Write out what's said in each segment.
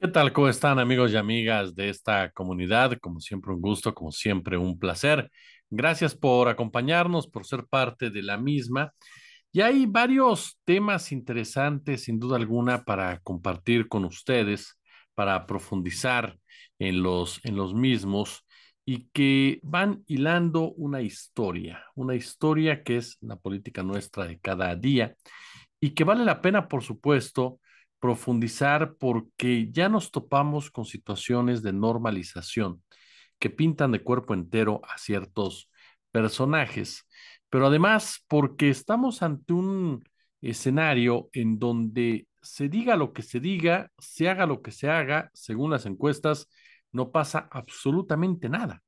¿Qué tal? ¿Cómo están amigos y amigas de esta comunidad? Como siempre un gusto, como siempre un placer. Gracias por acompañarnos, por ser parte de la misma. Y hay varios temas interesantes, sin duda alguna, para compartir con ustedes, para profundizar en los, en los mismos y que van hilando una historia, una historia que es la política nuestra de cada día y que vale la pena, por supuesto, profundizar porque ya nos topamos con situaciones de normalización que pintan de cuerpo entero a ciertos personajes, pero además porque estamos ante un escenario en donde se diga lo que se diga, se haga lo que se haga, según las encuestas, no pasa absolutamente nada.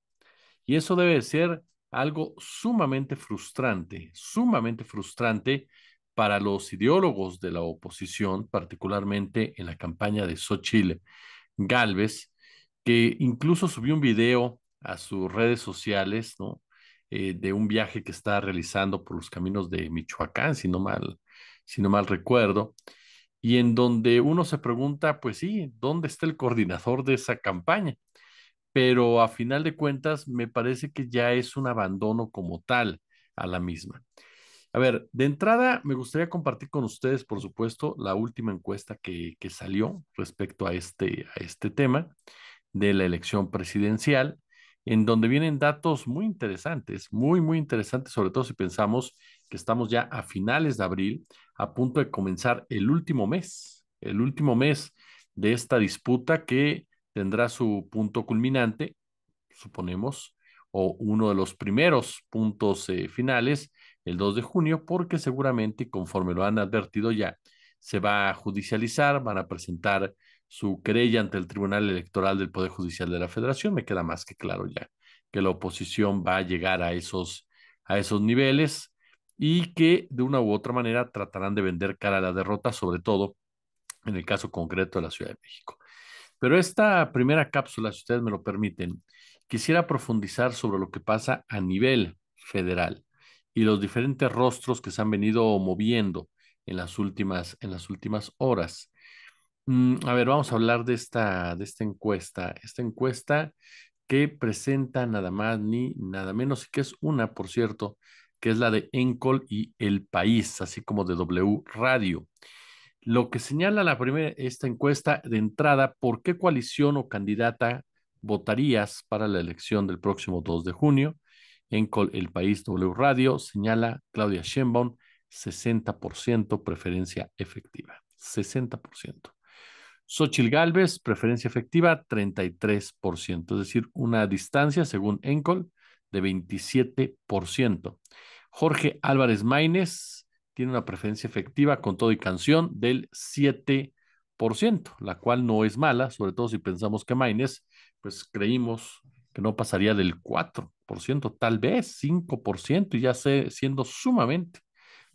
Y eso debe ser algo sumamente frustrante, sumamente frustrante para los ideólogos de la oposición, particularmente en la campaña de Sochile Galvez, que incluso subió un video a sus redes sociales, ¿no? Eh, de un viaje que está realizando por los caminos de Michoacán, si mal, si no mal recuerdo, y en donde uno se pregunta, pues sí, ¿dónde está el coordinador de esa campaña? Pero a final de cuentas, me parece que ya es un abandono como tal a la misma. A ver, de entrada me gustaría compartir con ustedes, por supuesto, la última encuesta que, salió respecto a este, a este tema de la elección presidencial, en donde vienen datos muy interesantes, muy, muy interesantes, sobre todo si pensamos que estamos ya a finales de abril, a punto de comenzar el último mes, el último mes de esta disputa que tendrá su punto culminante, suponemos, o uno de los primeros puntos eh, finales el 2 de junio, porque seguramente, conforme lo han advertido ya, se va a judicializar, van a presentar su querella ante el Tribunal Electoral del Poder Judicial de la Federación. Me queda más que claro ya que la oposición va a llegar a esos, a esos niveles y que de una u otra manera tratarán de vender cara a la derrota, sobre todo en el caso concreto de la Ciudad de México. Pero esta primera cápsula, si ustedes me lo permiten, quisiera profundizar sobre lo que pasa a nivel federal y los diferentes rostros que se han venido moviendo en las últimas, en las últimas horas. Mm, a ver, vamos a hablar de esta, de esta encuesta. Esta encuesta que presenta nada más ni nada menos, y que es una, por cierto, que es la de Encol y El País, así como de W Radio. Lo que señala la primera, esta encuesta de entrada, ¿por qué coalición o candidata votarías para la elección del próximo 2 de junio? Encol, El País W Radio señala Claudia Sheinbaum 60% preferencia efectiva. 60%. Xochil Galvez, preferencia efectiva 33%, es decir, una distancia, según Encol, de 27%. Jorge Álvarez Maínez tiene una preferencia efectiva con todo y canción del 7%, la cual no es mala, sobre todo si pensamos que Maínez, pues creímos que no pasaría del 4% tal vez 5%, y ya sé, siendo sumamente,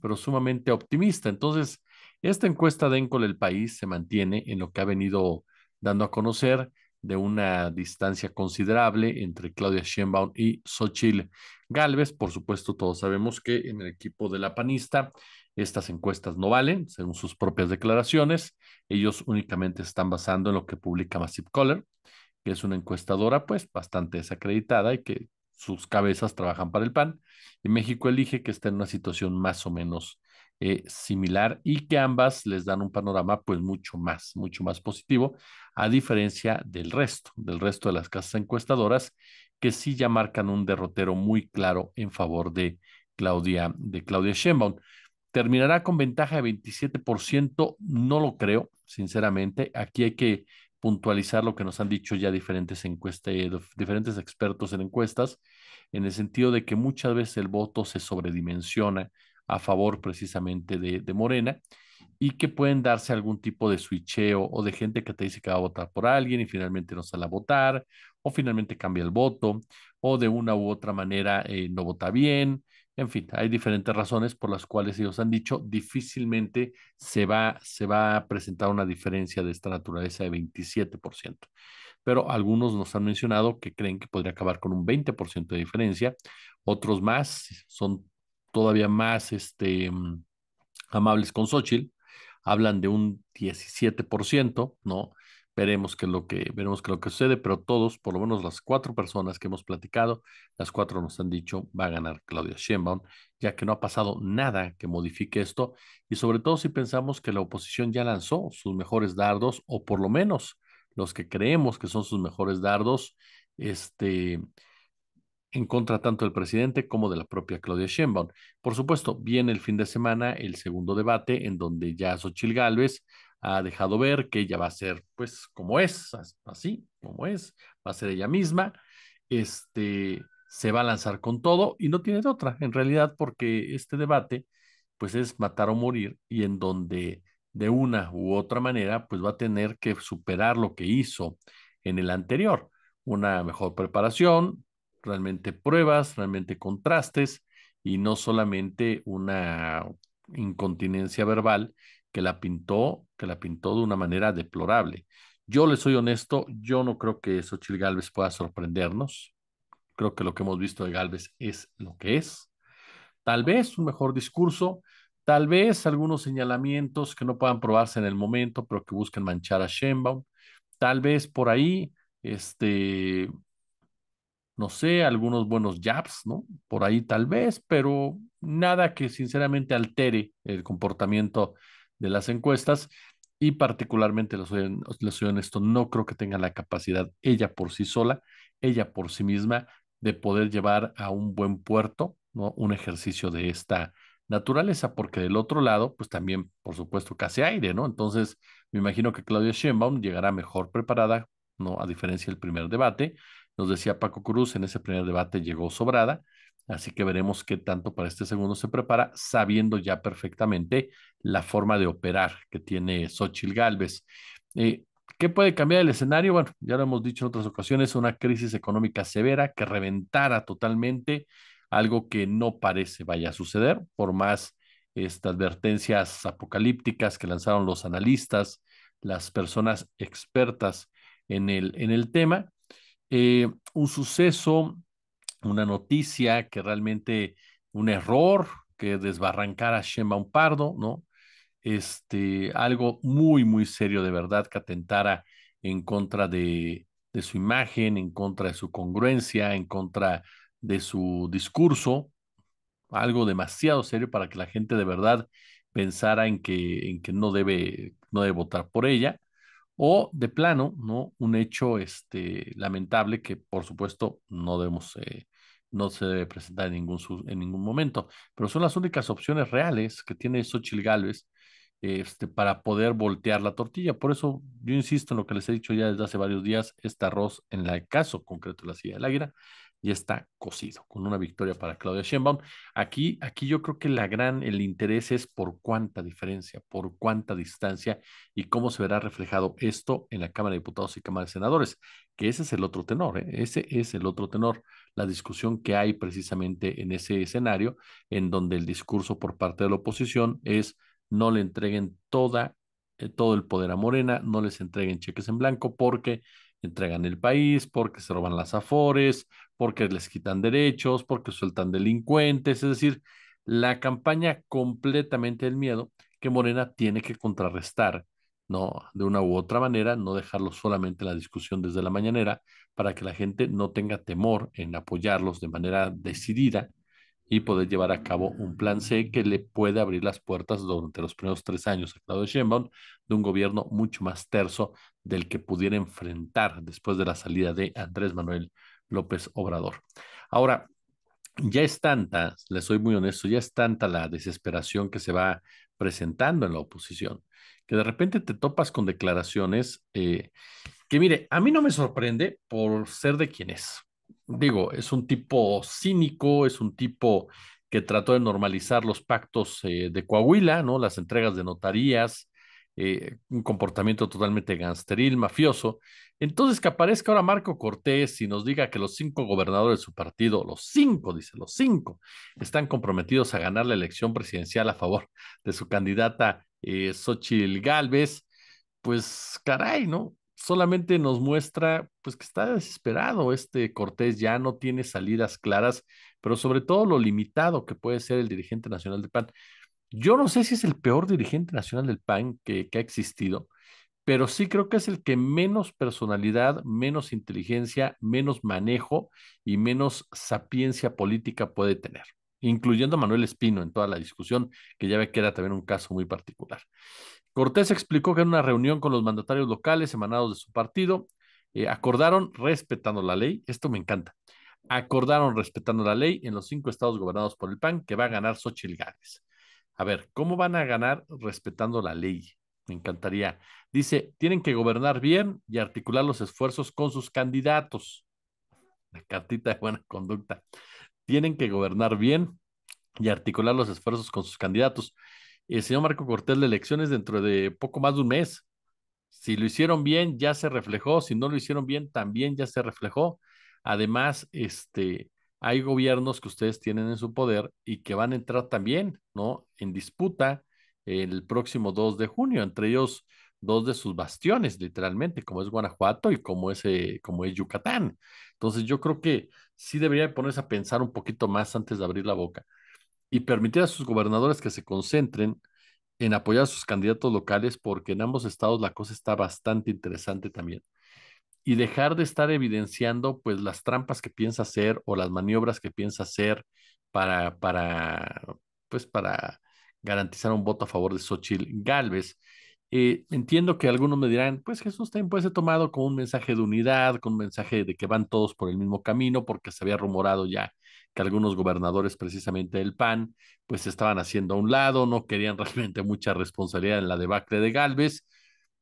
pero sumamente optimista. Entonces, esta encuesta de Encol El País se mantiene en lo que ha venido dando a conocer de una distancia considerable entre Claudia Sheinbaum y Xochitl Galvez. Por supuesto, todos sabemos que en el equipo de la panista estas encuestas no valen, según sus propias declaraciones. Ellos únicamente están basando en lo que publica Massive Collar, que es una encuestadora pues bastante desacreditada y que sus cabezas trabajan para el PAN. Y México elige que está en una situación más o menos eh, similar y que ambas les dan un panorama pues mucho más, mucho más positivo, a diferencia del resto, del resto de las casas encuestadoras que sí ya marcan un derrotero muy claro en favor de Claudia, de Claudia Sheinbaum. ¿Terminará con ventaja de 27%? No lo creo, sinceramente. Aquí hay que puntualizar lo que nos han dicho ya diferentes encuestas, eh, diferentes expertos en encuestas, en el sentido de que muchas veces el voto se sobredimensiona a favor precisamente de, Morena y que pueden darse algún tipo de switcheo o de gente que te dice que va a votar por alguien y finalmente no sale a votar o finalmente cambia el voto o de una u otra manera eh, no vota bien en fin, hay diferentes razones por las cuales ellos han dicho difícilmente se va, se va a presentar una diferencia de esta naturaleza de 27%. Pero algunos nos han mencionado que creen que podría acabar con un 20% de diferencia. Otros más son todavía más este, mm, amables con Xochitl. Hablan de un 17%, ¿no? Veremos qué lo que, veremos lo que sucede, pero todos, por lo menos las cuatro personas que hemos platicado, las cuatro nos han dicho va a ganar Claudia Sheinbaum, ya que no ha pasado nada que modifique esto, y sobre todo si pensamos que la oposición ya lanzó sus mejores dardos, o por lo menos los que creemos que son sus mejores dardos, este, en contra tanto del presidente como de la propia Claudia Sheinbaum. Por supuesto, viene el fin de semana el segundo debate en donde ya Xochitl Gálvez ha dejado ver que ella va a ser, pues, como es, así, como es, va a ser ella misma, este, se va a lanzar con todo y no tiene de otra, en realidad, porque este debate, pues, es matar o morir y en donde de una u otra manera, pues va a tener que superar lo que hizo en el anterior. Una mejor preparación, realmente pruebas, realmente contrastes y no solamente una incontinencia verbal que la pintó, que la pintó de una manera deplorable. Yo le soy honesto, yo no creo que eso Xochitl Galvez pueda sorprendernos. Creo que lo que hemos visto de Galvez es lo que es. Tal vez un mejor discurso, tal vez algunos señalamientos que no puedan probarse en el momento, pero que busquen manchar a Shenbaum. Tal vez por ahí este, no sé, algunos buenos jabs, ¿no? Por ahí tal vez, pero nada que sinceramente altere el comportamiento de las encuestas y particularmente, les soy, no creo que tenga la capacidad ella por sí sola, ella por sí misma, de poder llevar a un buen puerto, ¿no? Un ejercicio de esta naturaleza, porque del otro lado, pues también, por supuesto, casi aire, ¿no? Entonces, me imagino que Claudia Sheinbaum llegará mejor preparada, ¿no? A diferencia del primer debate, nos decía Paco Cruz, en ese primer debate llegó sobrada, así que veremos qué tanto para este segundo se prepara, sabiendo ya perfectamente la forma de operar que tiene Xochitl Galvez. Eh, ¿Qué puede cambiar el escenario? Bueno, ya lo hemos dicho en otras ocasiones, una crisis económica severa que reventara totalmente, algo que no parece vaya a suceder, por más estas advertencias apocalípticas que lanzaron los analistas, las personas expertas en el, en el tema. Eh, un suceso, una noticia que realmente, un error que desbarrancara a un Pardo, ¿no? Este, algo muy, muy serio de verdad que atentara en contra de, su imagen, en contra de su congruencia, en contra de su discurso, algo demasiado serio para que la gente de verdad pensara en que, en que no, debe, no debe votar por ella o de plano, ¿no? Un hecho este, lamentable que por supuesto no debemos, eh, no se debe presentar en ningún, en ningún momento, pero son las únicas opciones reales que tiene eso Galvez este, para poder voltear la tortilla. Por eso yo insisto en lo que les he dicho ya desde hace varios días, este arroz en el caso concreto de la silla del águila ya está cocido con una victoria para Claudia Sheinbaum. Aquí, aquí yo creo que la gran, el interés es por cuánta diferencia, por cuánta distancia y cómo se verá reflejado esto en la Cámara de Diputados y Cámara de Senadores, que ese es el otro tenor, ¿eh? ese es el otro tenor, la discusión que hay precisamente en ese escenario en donde el discurso por parte de la oposición es no le entreguen toda, eh, todo el poder a Morena, no les entreguen cheques en blanco porque entregan el país, porque se roban las afores, porque les quitan derechos, porque sueltan delincuentes, es decir, la campaña completamente del miedo que Morena tiene que contrarrestar, ¿no? De una u otra manera, no dejarlo solamente en la discusión desde la mañanera, para que la gente no tenga temor en apoyarlos de manera decidida, y poder llevar a cabo un plan C que le puede abrir las puertas durante los primeros tres años Estado de Sheinbaum de un gobierno mucho más terso del que pudiera enfrentar después de la salida de Andrés Manuel López Obrador. Ahora, ya es tanta, le soy muy honesto, ya es tanta la desesperación que se va presentando en la oposición, que de repente te topas con declaraciones eh, que mire, a mí no me sorprende por ser de quien es digo, es un tipo cínico, es un tipo que trató de normalizar los pactos eh, de Coahuila, ¿no? Las entregas de notarías, eh, un comportamiento totalmente gangsteril, mafioso. Entonces, que aparezca ahora Marco Cortés y nos diga que los cinco gobernadores de su partido, los cinco, dice, los cinco, están comprometidos a ganar la elección presidencial a favor de su candidata eh, Xochitl Gálvez, pues caray, ¿no? solamente nos muestra pues que está desesperado este Cortés, ya no tiene salidas claras, pero sobre todo lo limitado que puede ser el dirigente nacional del PAN. Yo no sé si es el peor dirigente nacional del PAN que, ha existido, pero sí creo que es el que menos personalidad, menos inteligencia, menos manejo y menos sapiencia política puede tener, incluyendo a Manuel Espino en toda la discusión, que ya ve que era también un caso muy particular. Cortés explicó que en una reunión con los mandatarios locales emanados de su partido, eh, acordaron respetando la ley, esto me encanta, acordaron respetando la ley en los cinco estados gobernados por el PAN que va a ganar Sochilgares. A ver, ¿cómo van a ganar respetando la ley? Me encantaría. Dice, tienen que gobernar bien y articular los esfuerzos con sus candidatos. La cartita de buena conducta. Tienen que gobernar bien y articular los esfuerzos con sus candidatos el señor Marco Cortés de elecciones dentro de poco más de un mes. Si lo hicieron bien, ya se reflejó. Si no lo hicieron bien, también ya se reflejó. Además, este, hay gobiernos que ustedes tienen en su poder y que van a entrar también, ¿no? En disputa el próximo 2 de junio, entre ellos dos de sus bastiones, literalmente, como es Guanajuato y como es, eh, como es Yucatán. Entonces, yo creo que sí debería ponerse a pensar un poquito más antes de abrir la boca y permitir a sus gobernadores que se concentren en apoyar a sus candidatos locales, porque en ambos estados la cosa está bastante interesante también. Y dejar de estar evidenciando pues las trampas que piensa hacer o las maniobras que piensa hacer para, para, pues, para garantizar un voto a favor de Xochitl Galvez. Eh, entiendo que algunos me dirán, pues Jesús también puede ser tomado con un mensaje de unidad, con un mensaje de que van todos por el mismo camino, porque se había rumorado ya que algunos gobernadores precisamente del PAN pues estaban haciendo a un lado, no querían realmente mucha responsabilidad en la debacle de Galvez.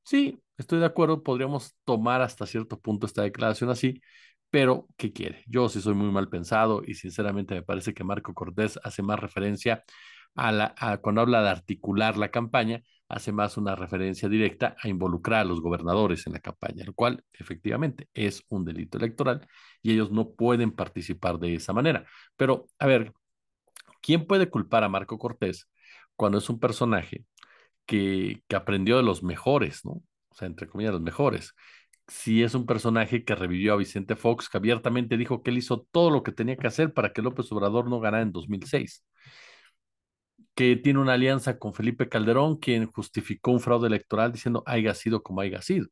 Sí, estoy de acuerdo, podríamos tomar hasta cierto punto esta declaración así, pero ¿qué quiere? Yo sí soy muy mal pensado y sinceramente me parece que Marco Cortés hace más referencia a, la, a cuando habla de articular la campaña, hace más una referencia directa a involucrar a los gobernadores en la campaña, lo cual efectivamente es un delito electoral y ellos no pueden participar de esa manera. Pero, a ver, ¿quién puede culpar a Marco Cortés cuando es un personaje que, que aprendió de los mejores, ¿no? O sea, entre comillas, los mejores. Si es un personaje que revivió a Vicente Fox, que abiertamente dijo que él hizo todo lo que tenía que hacer para que López Obrador no ganara en 2006 que tiene una alianza con Felipe Calderón, quien justificó un fraude electoral diciendo haya sido como haya sido,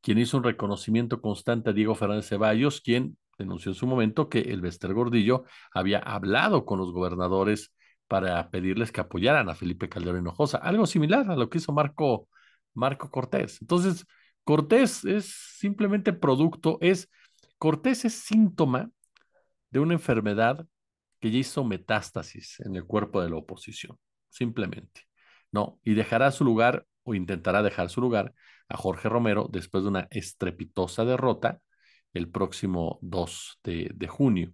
quien hizo un reconocimiento constante a Diego Fernández Ceballos, quien denunció en su momento que el Bester Gordillo había hablado con los gobernadores para pedirles que apoyaran a Felipe Calderón Hinojosa, algo similar a lo que hizo Marco, Marco Cortés. Entonces, Cortés es simplemente producto, es, Cortés es síntoma de una enfermedad que ya hizo metástasis en el cuerpo de la oposición, simplemente. No, y dejará su lugar o intentará dejar su lugar a Jorge Romero después de una estrepitosa derrota el próximo 2 de, junio.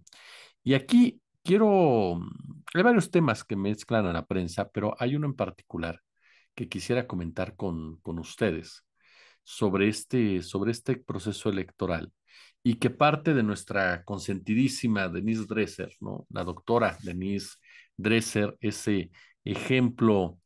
Y aquí quiero, hay varios temas que mezclan a la prensa, pero hay uno en particular que quisiera comentar con, ustedes sobre este, sobre este proceso electoral y que parte de nuestra consentidísima Denise Dresser, ¿no? la doctora Denise Dresser, ese ejemplo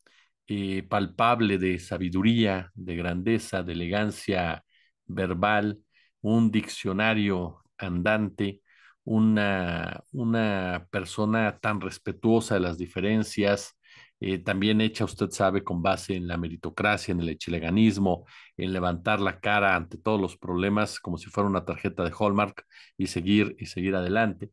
eh, palpable de sabiduría, de grandeza, de elegancia verbal, un diccionario andante, una, una persona tan respetuosa de las diferencias, eh, también hecha, usted sabe, con base en la meritocracia, en el echileganismo, en levantar la cara ante todos los problemas como si fuera una tarjeta de Hallmark y seguir y seguir adelante.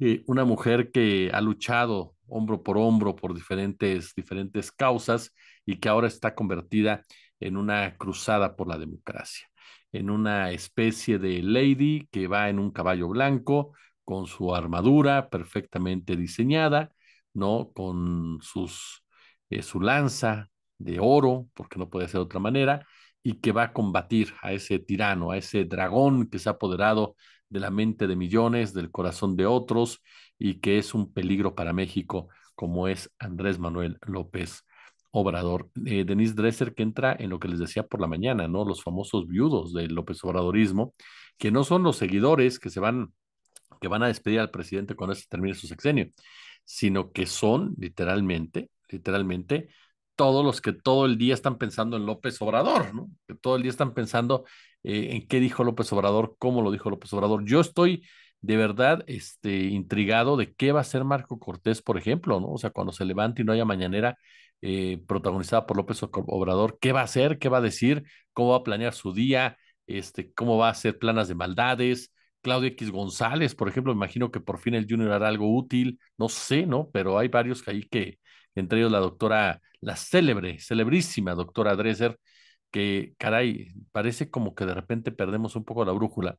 Eh, una mujer que ha luchado hombro por hombro por diferentes, diferentes causas y que ahora está convertida en una cruzada por la democracia, en una especie de lady que va en un caballo blanco con su armadura perfectamente diseñada ¿no? Con sus, eh, su lanza de oro, porque no puede ser de otra manera, y que va a combatir a ese tirano, a ese dragón que se ha apoderado de la mente de millones, del corazón de otros, y que es un peligro para México, como es Andrés Manuel López Obrador. Eh, Denise Dresser, que entra en lo que les decía por la mañana, ¿no? Los famosos viudos del López Obradorismo, que no son los seguidores que se van, que van a despedir al presidente cuando se este termine su sexenio, sino que son literalmente, literalmente, todos los que todo el día están pensando en López Obrador, ¿no? Que todo el día están pensando eh, en qué dijo López Obrador, cómo lo dijo López Obrador. Yo estoy de verdad este, intrigado de qué va a hacer Marco Cortés, por ejemplo, ¿no? O sea, cuando se levante y no haya mañanera eh, protagonizada por López Obrador, ¿qué va a hacer? ¿Qué va a decir? ¿Cómo va a planear su día? Este, ¿Cómo va a hacer planas de maldades? Claudia X González, por ejemplo, imagino que por fin el Junior hará algo útil, no sé, ¿no? Pero hay varios que ahí que, entre ellos la doctora, la célebre, celebrísima doctora Dresser, que, caray, parece como que de repente perdemos un poco la brújula,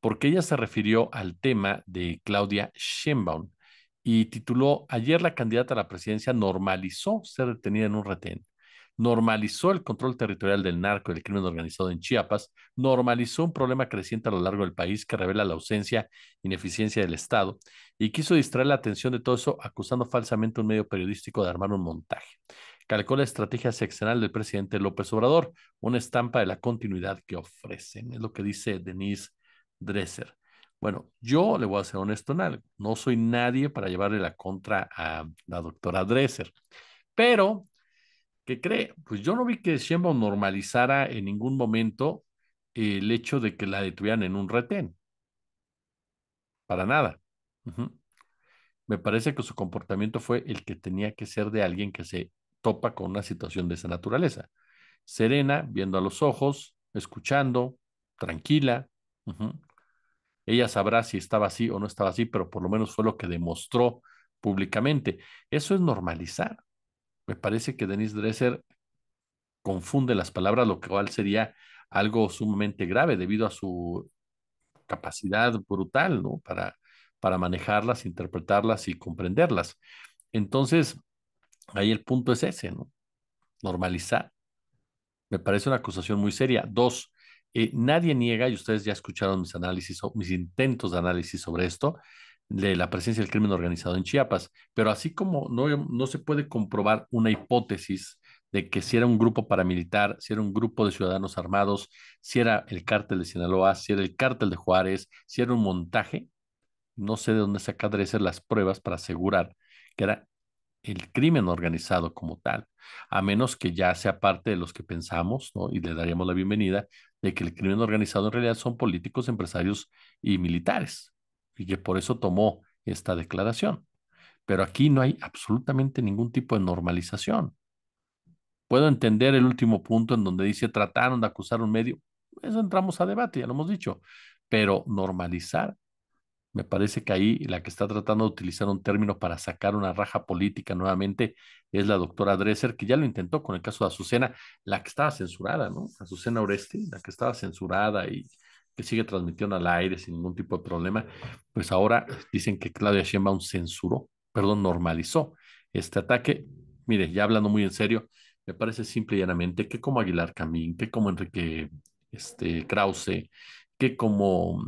porque ella se refirió al tema de Claudia Schembaum y tituló, ayer la candidata a la presidencia normalizó ser detenida en un retén normalizó el control territorial del narco y el crimen organizado en Chiapas, normalizó un problema creciente a lo largo del país que revela la ausencia, ineficiencia del Estado y quiso distraer la atención de todo eso acusando falsamente a un medio periodístico de armar un montaje. Calcó la estrategia seccional del presidente López Obrador, una estampa de la continuidad que ofrecen, es lo que dice Denise Dresser. Bueno, yo le voy a ser honesto en algo, no soy nadie para llevarle la contra a la doctora Dresser, pero ¿Qué cree, pues yo no vi que Sheinbaum normalizara en ningún momento el hecho de que la detuvieran en un retén. Para nada. Me parece que su comportamiento fue el que tenía que ser de alguien que se topa con una situación de esa naturaleza. Serena, viendo a los ojos, escuchando, tranquila. Ella sabrá si estaba así o no estaba así, pero por lo menos fue lo que demostró públicamente. Eso es normalizar me parece que Denis Dresser confunde las palabras, lo cual sería algo sumamente grave debido a su capacidad brutal, ¿no? Para, para manejarlas, interpretarlas y comprenderlas. Entonces, ahí el punto es ese, ¿no? Normalizar. Me parece una acusación muy seria. Dos, eh, nadie niega, y ustedes ya escucharon mis análisis, mis intentos de análisis sobre esto, de la presencia del crimen organizado en Chiapas. Pero así como no, se puede comprobar una hipótesis de que si era un grupo paramilitar, si era un grupo de ciudadanos armados, si era el cártel de Sinaloa, si era el cártel de Juárez, si era un montaje, no sé de dónde sacar de las pruebas para asegurar que era el crimen organizado como tal, a menos que ya sea parte de los que pensamos, y le daríamos la bienvenida, de que el crimen organizado en realidad son políticos, empresarios y militares, y que por eso tomó esta declaración. Pero aquí no hay absolutamente ningún tipo de normalización. Puedo entender el último punto en donde dice trataron de acusar un medio. Eso entramos a debate, ya lo hemos dicho. Pero normalizar, me parece que ahí la que está tratando de utilizar un término para sacar una raja política nuevamente es la doctora Dresser, que ya lo intentó con el caso de Azucena, la que estaba censurada, ¿no? Azucena Oresti la que estaba censurada y que sigue transmitiendo al aire sin ningún tipo de problema, pues ahora dicen que Claudia un censuró, perdón, normalizó este ataque. Mire, ya hablando muy en serio, me parece simple y llanamente que como Aguilar Camín, que como Enrique este, Krause, que como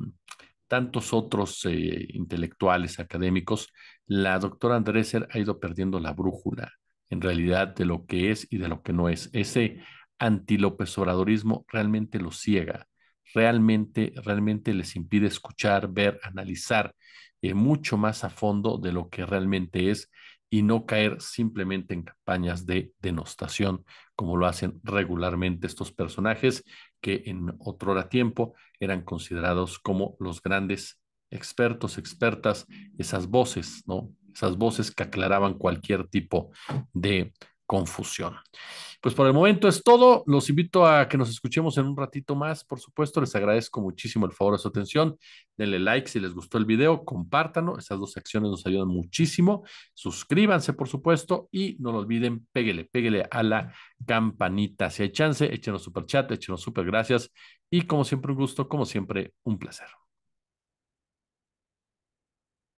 tantos otros eh, intelectuales académicos, la doctora Andréser ha ido perdiendo la brújula en realidad de lo que es y de lo que no es. Ese antilopesoradorismo realmente lo ciega realmente, realmente les impide escuchar, ver, analizar eh, mucho más a fondo de lo que realmente es y no caer simplemente en campañas de denostación, como lo hacen regularmente estos personajes que en otro hora tiempo eran considerados como los grandes expertos, expertas, esas voces, ¿no? Esas voces que aclaraban cualquier tipo de confusión. Pues por el momento es todo. Los invito a que nos escuchemos en un ratito más, por supuesto. Les agradezco muchísimo el favor de su atención. Denle like si les gustó el video, compártanlo. Estas dos acciones nos ayudan muchísimo. Suscríbanse, por supuesto, y no lo olviden, péguele, péguele a la campanita. Si hay chance, échenos super chat, échenos super gracias. Y como siempre, un gusto, como siempre, un placer.